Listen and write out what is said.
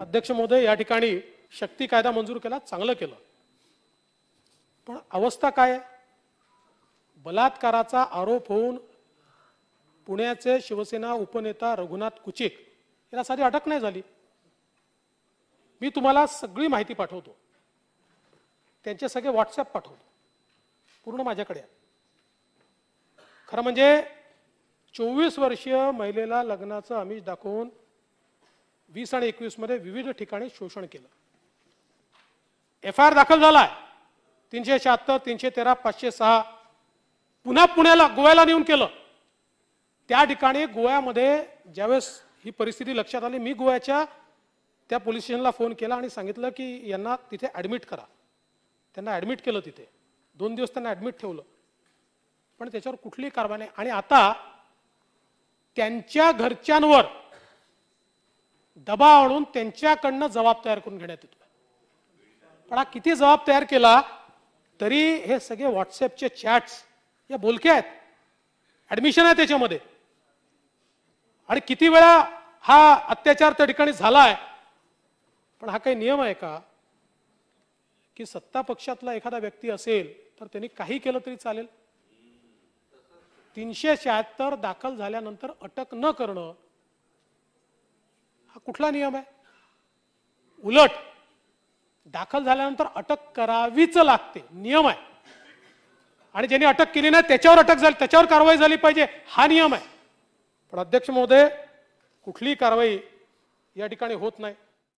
अध्यक्ष महोदय या ठिकाणी शक्ती कायदा मंजूर केला चांगलं केलं पण अवस्था काय बलात्काराचा आरोप होऊन पुण्याचे शिवसेना उपनेता रघुनाथ कुचिक याला साधी अटक नाही झाली मी तुम्हाला सगळी माहिती पाठवतो त्यांचे सगळे व्हॉट्सअप पाठवतो पूर्ण माझ्याकडे खरं म्हणजे चोवीस वर्षीय महिलेला लग्नाचं आमिष दाखवून वीस आणि एकवीसमध्ये विविध ठिकाणी शोषण केलं एफ आय आर दाखल झाला आहे तीनशे शहात्तर तीनशे तेरा पाचशे सहा पुन्हा पुण्याला गोव्याला नेऊन केलं त्या ठिकाणी गोव्यामध्ये ज्यावेळेस ही परिस्थिती लक्षात आली मी गोव्याच्या त्या पोलीस स्टेशनला फोन केला आणि सांगितलं की यांना तिथे ॲडमिट करा त्यांना ॲडमिट केलं तिथे दोन दिवस त्यांना ॲडमिट ठेवलं पण त्याच्यावर कुठलीही कारवाई नाही आणि आता त्यांच्या घरच्यांवर दबाव आणून त्यांच्याकडनं जबाब तयार करून घेण्यात येतो पण हा किती जबाब तयार केला तरी हे सगळे व्हॉट्सअपचे चॅट्स या बोलके आहेत ऍडमिशन आहे त्याच्यामध्ये आणि किती वेळा हा अत्याचार त्या ठिकाणी झाला आहे पण हा काही नियम आहे का की सत्ता पक्षातला एखादा व्यक्ती असेल तर त्यांनी काही केलं तरी चालेल तीनशे शहात्तर दाखल झाल्यानंतर अटक न करणं हा कुठला नियम आहे उलट दाखल झाल्यानंतर अटक करावीच लागते नियम आहे आणि ज्यांनी अटक केली नाही त्याच्यावर अटक झाली त्याच्यावर कारवाई झाली पाहिजे हा नियम आहे पण अध्यक्ष महोदय कुठली कारवाई या ठिकाणी होत नाही